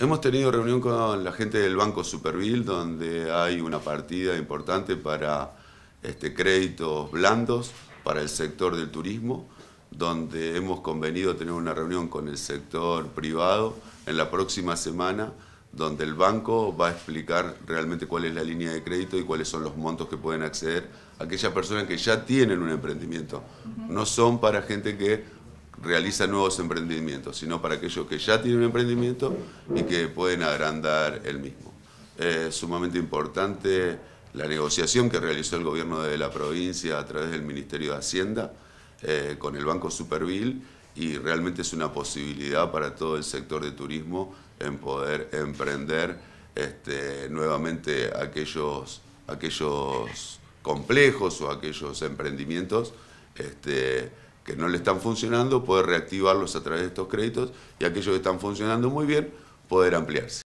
Hemos tenido reunión con la gente del Banco Superville, donde hay una partida importante para este, créditos blandos para el sector del turismo, donde hemos convenido tener una reunión con el sector privado en la próxima semana, donde el banco va a explicar realmente cuál es la línea de crédito y cuáles son los montos que pueden acceder aquellas personas que ya tienen un emprendimiento. No son para gente que realiza nuevos emprendimientos, sino para aquellos que ya tienen un emprendimiento y que pueden agrandar el mismo. Es sumamente importante la negociación que realizó el gobierno de la provincia a través del Ministerio de Hacienda eh, con el Banco Supervil y realmente es una posibilidad para todo el sector de turismo en poder emprender este, nuevamente aquellos, aquellos complejos o aquellos emprendimientos este, que no le están funcionando, poder reactivarlos a través de estos créditos y aquellos que están funcionando muy bien, poder ampliarse.